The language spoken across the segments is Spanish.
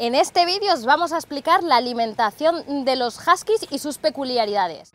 En este vídeo os vamos a explicar la alimentación de los huskies y sus peculiaridades.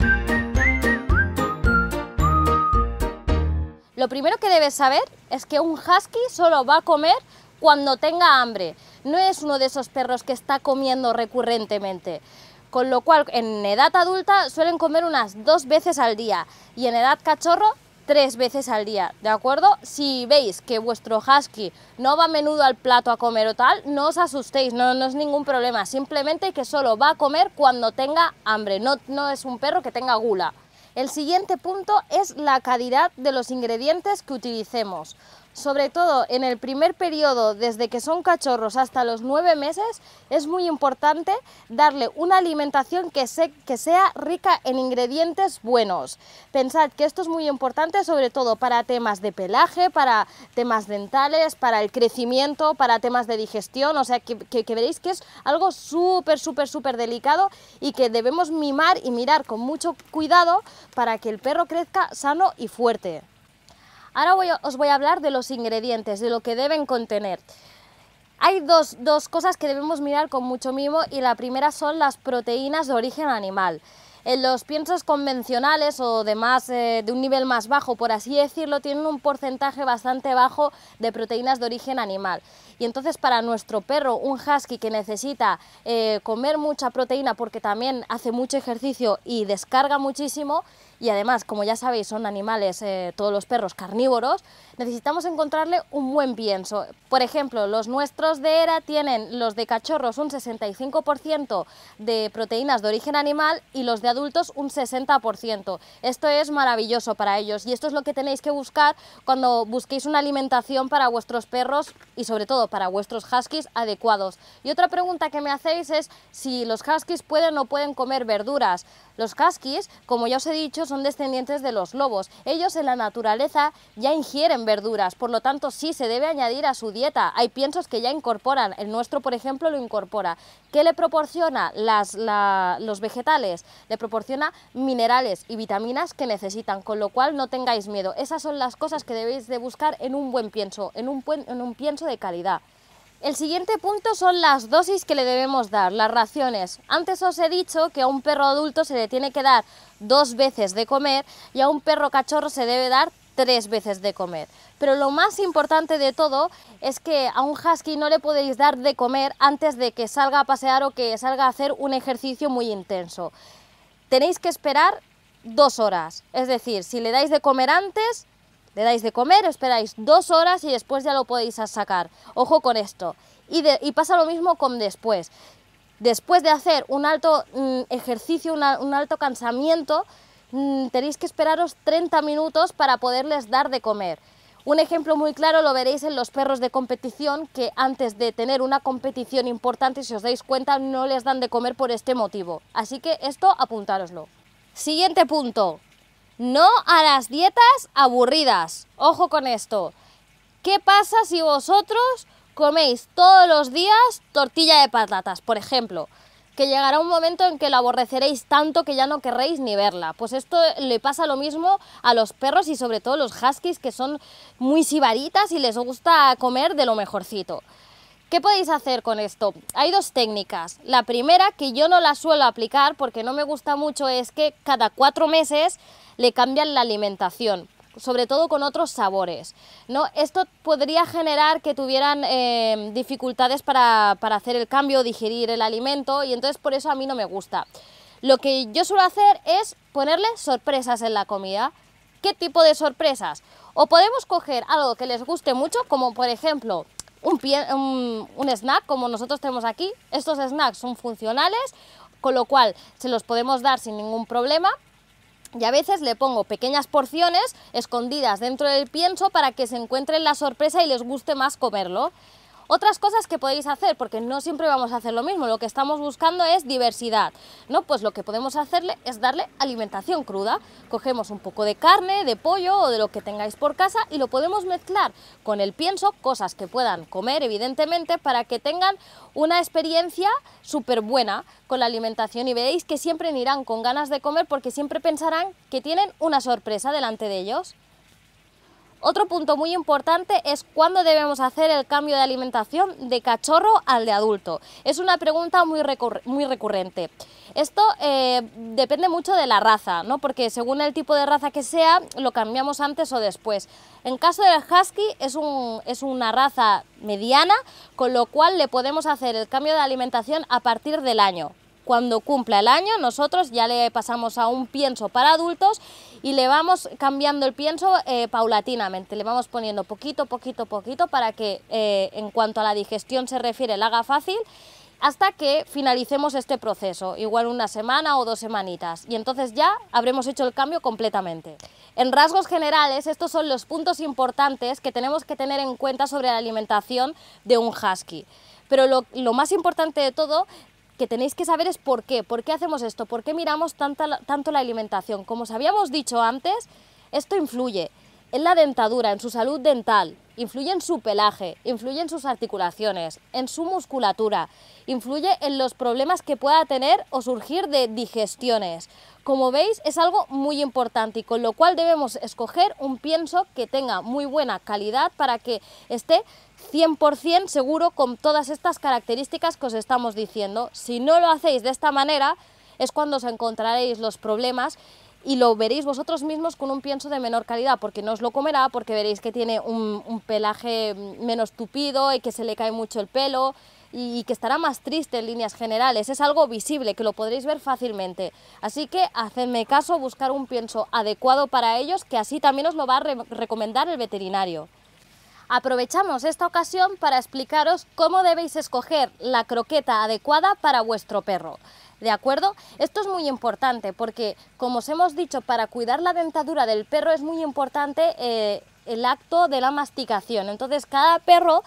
Lo primero que debes saber es que un husky solo va a comer cuando tenga hambre. No es uno de esos perros que está comiendo recurrentemente. Con lo cual, en edad adulta suelen comer unas dos veces al día y en edad cachorro tres veces al día, ¿de acuerdo? Si veis que vuestro husky no va a menudo al plato a comer o tal, no os asustéis, no, no es ningún problema, simplemente que solo va a comer cuando tenga hambre, no, no es un perro que tenga gula. El siguiente punto es la calidad de los ingredientes que utilicemos sobre todo en el primer periodo, desde que son cachorros hasta los nueve meses, es muy importante darle una alimentación que, que, sea rica en ingredientes buenos. Pensad que esto es muy importante sobre todo para temas de pelaje, para temas dentales, para el crecimiento, para temas de digestión, o sea que, que veréis que es algo súper, súper, súper delicado y que debemos mimar y mirar con mucho cuidado para que el perro crezca sano y fuerte. Ahora os voy a hablar de los ingredientes, de lo que deben contener. Hay dos, cosas que debemos mirar con mucho mimo y la primera son las proteínas de origen animal. En eh, los piensos convencionales o de, eh, de un nivel más bajo, por así decirlo, tienen un porcentaje bastante bajo de proteínas de origen animal. Y entonces para nuestro perro, un husky que necesita eh, comer mucha proteína porque también hace mucho ejercicio y descarga muchísimo, y además, como ya sabéis, son animales, eh, todos los perros carnívoros, necesitamos encontrarle un buen pienso. Por ejemplo, los nuestros de ERA tienen los de cachorros un 65% de proteínas de origen animal y los de adultos un 60%. Esto es maravilloso para ellos y esto es lo que tenéis que buscar cuando busquéis una alimentación para vuestros perros y sobre todo para vuestros huskies adecuados. Y otra pregunta que me hacéis es si los huskies pueden o no pueden comer verduras. Los huskies, como ya os he dicho, son descendientes de los lobos. Ellos en la naturaleza ya ingieren verduras, por lo tanto sí se debe añadir a su dieta. Hay piensos que ya incorporan, el nuestro por ejemplo lo incorpora. ¿Qué le proporciona las, los vegetales? Le proporciona minerales y vitaminas que necesitan, con lo cual no tengáis miedo. Esas son las cosas que debéis de buscar en un buen pienso, en un, en un pienso de calidad. El siguiente punto son las dosis que le debemos dar, las raciones. Antes os he dicho que a un perro adulto se le tiene que dar dos veces de comer y a un perro cachorro se debe dar tres veces de comer. Pero lo más importante de todo es que a un husky no le podéis dar de comer antes de que salga a pasear o que salga a hacer un ejercicio muy intenso. Tenéis que esperar dos horas, es decir, si le dais de comer antes, le dais de comer, esperáis dos horas y después ya lo podéis sacar. Ojo con esto. Y, de, pasa lo mismo con después. Después de hacer un alto mm, ejercicio, un alto cansamiento, mm, tenéis que esperaros 30 minutos para poderles dar de comer. Un ejemplo muy claro lo veréis en los perros de competición que antes de tener una competición importante, si os dais cuenta, no les dan de comer por este motivo. Así que esto apuntároslo. Siguiente punto, no a las dietas aburridas. Ojo con esto. ¿Qué pasa si vosotros coméis todos los días tortilla de patatas, por ejemplo? Que llegará un momento en que lo aborreceréis tanto que ya no querréis ni verla. Pues esto le pasa lo mismo a los perros y sobre todo los huskies que son muy sibaritas y les gusta comer de lo mejorcito. ¿Qué podéis hacer con esto? Hay dos técnicas. La primera, que yo no la suelo aplicar porque no me gusta mucho, es que cada cuatro meses le cambian la alimentación sobre todo con otros sabores. ¿no? Esto podría generar que tuvieran em, dificultades para, para hacer el cambio, digerir el alimento y entonces por eso a mí no me gusta. Lo que yo suelo hacer es ponerle sorpresas en la comida. ¿Qué tipo de sorpresas? O podemos coger algo que les guste mucho, como por ejemplo un, pie, un, snack como nosotros tenemos aquí. Estos snacks son funcionales, con lo cual se los podemos dar sin ningún problema y a veces le pongo pequeñas porciones escondidas dentro del pienso para que se encuentren la sorpresa y les guste más comerlo. Otras cosas que podéis hacer, porque no siempre vamos a hacer lo mismo, lo que estamos buscando es diversidad, ¿no? Pues lo que podemos hacerle es darle alimentación cruda. Cogemos un poco de carne, de pollo o de lo que tengáis por casa y lo podemos mezclar con el pienso, cosas que puedan comer evidentemente, para que tengan una experiencia súper buena con la alimentación y veréis que siempre irán con ganas de comer porque siempre pensarán que tienen una sorpresa delante de ellos. Otro punto muy importante es cuándo debemos hacer el cambio de alimentación de cachorro al de adulto. Es una pregunta muy, muy recurrente. Esto eh, depende mucho de la raza, ¿no? porque según el tipo de raza que sea, lo cambiamos antes o después. En caso del husky es una raza mediana, con lo cual le podemos hacer el cambio de alimentación a partir del año. Cuando cumpla el año nosotros ya le pasamos a un pienso para adultos y le vamos cambiando el pienso eh, paulatinamente, le vamos poniendo poquito, poquito, poquito para que eh, en cuanto a la digestión se refiere la haga fácil hasta que finalicemos este proceso, igual una semana o dos semanitas, y entonces ya habremos hecho el cambio completamente. En rasgos generales, estos son los puntos importantes que tenemos que tener en cuenta sobre la alimentación de un husky. Pero lo más importante de todo que tenéis que saber es por qué, por qué hacemos esto, por qué miramos tanta, tanto la alimentación. Como os habíamos dicho antes, esto influye en la dentadura, en su salud dental, influye en su pelaje, influye en sus articulaciones, en su musculatura, influye en los problemas que pueda tener o surgir de digestiones. Como veis, es algo muy importante y con lo cual debemos escoger un pienso que tenga muy buena calidad para que esté 100% seguro con todas estas características que os estamos diciendo. Si no lo hacéis de esta manera, es cuando os encontraréis los problemas y lo veréis vosotros mismos con un pienso de menor calidad, porque no os lo comerá, porque veréis que tiene un, pelaje menos tupido y que se le cae mucho el pelo y, que estará más triste en líneas generales. Es algo visible, que lo podréis ver fácilmente. Así que hacedme caso, buscar un pienso adecuado para ellos, que así también os lo va a recomendar el veterinario. Aprovechamos esta ocasión para explicaros cómo debéis escoger la croqueta adecuada para vuestro perro. ¿De acuerdo? Esto es muy importante porque, como os hemos dicho, para cuidar la dentadura del perro es muy importante eh, el acto de la masticación. Entonces, cada perro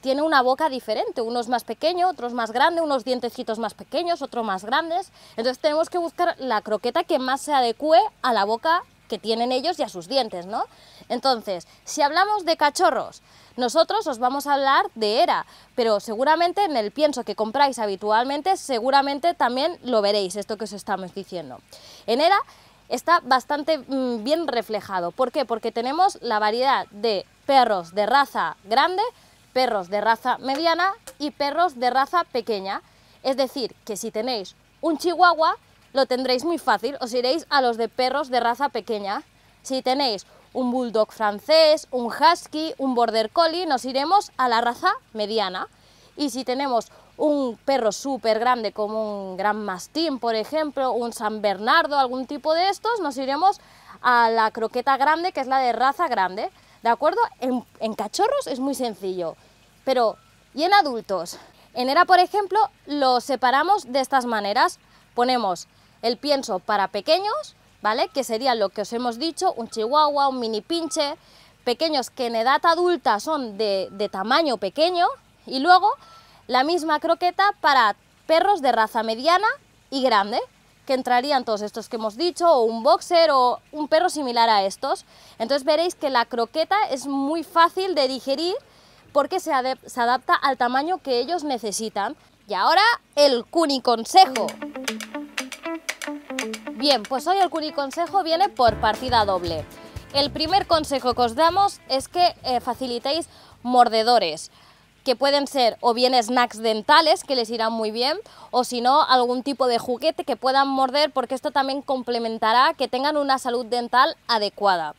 tiene una boca diferente, unos más pequeño, otros más grande, unos dientecitos más pequeños, otros más grandes. Entonces tenemos que buscar la croqueta que más se adecue a la boca que tienen ellos y a sus dientes, ¿no? Entonces, si hablamos de cachorros, nosotros os vamos a hablar de ERA, pero seguramente en el pienso que compráis habitualmente, seguramente también lo veréis, esto que os estamos diciendo. En ERA está bastante mm, bien reflejado. ¿Por qué? Porque tenemos la variedad de perros de raza grande, perros de raza mediana y perros de raza pequeña. Es decir, que si tenéis un chihuahua, lo tendréis muy fácil, os iréis a los de perros de raza pequeña. Si tenéis un bulldog francés, un husky, un border collie, nos iremos a la raza mediana. Y si tenemos un perro súper grande como un gran mastín, por ejemplo, un san bernardo, algún tipo de estos, nos iremos a la croqueta grande, que es la de raza grande. ¿De acuerdo? En, en cachorros es muy sencillo, pero ¿y en adultos? En ERA, por ejemplo, lo separamos de estas maneras. Ponemos el pienso para pequeños, ¿vale? Que sería lo que os hemos dicho, un chihuahua, un mini pinche, pequeños que en edad adulta son de, tamaño pequeño, y luego la misma croqueta para perros de raza mediana y grande, que entrarían todos estos que hemos dicho, o un boxer o un perro similar a estos. Entonces veréis que la croqueta es muy fácil de digerir porque se, adapta al tamaño que ellos necesitan. Y ahora el cuniconsejo. consejo. Bien, pues hoy el curiconsejo viene por partida doble. El primer consejo que os damos es que eh, facilitéis mordedores, que pueden ser o bien snacks dentales, que les irán muy bien, o si no, algún tipo de juguete que puedan morder, porque esto también complementará que tengan una salud dental adecuada.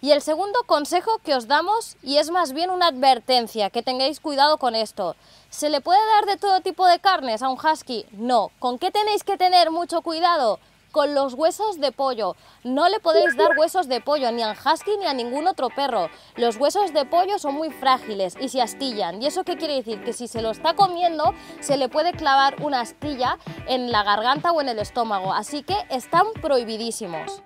Y el segundo consejo que os damos, y es más bien una advertencia, que tengáis cuidado con esto. ¿Se le puede dar de todo tipo de carnes a un husky? No. ¿Con qué tenéis que tener mucho cuidado? con los huesos de pollo. No le podéis dar huesos de pollo ni a husky ni a ningún otro perro. Los huesos de pollo son muy frágiles y se astillan. ¿Y eso qué quiere decir? Que si se lo está comiendo, se le puede clavar una astilla en la garganta o en el estómago. Así que están prohibidísimos.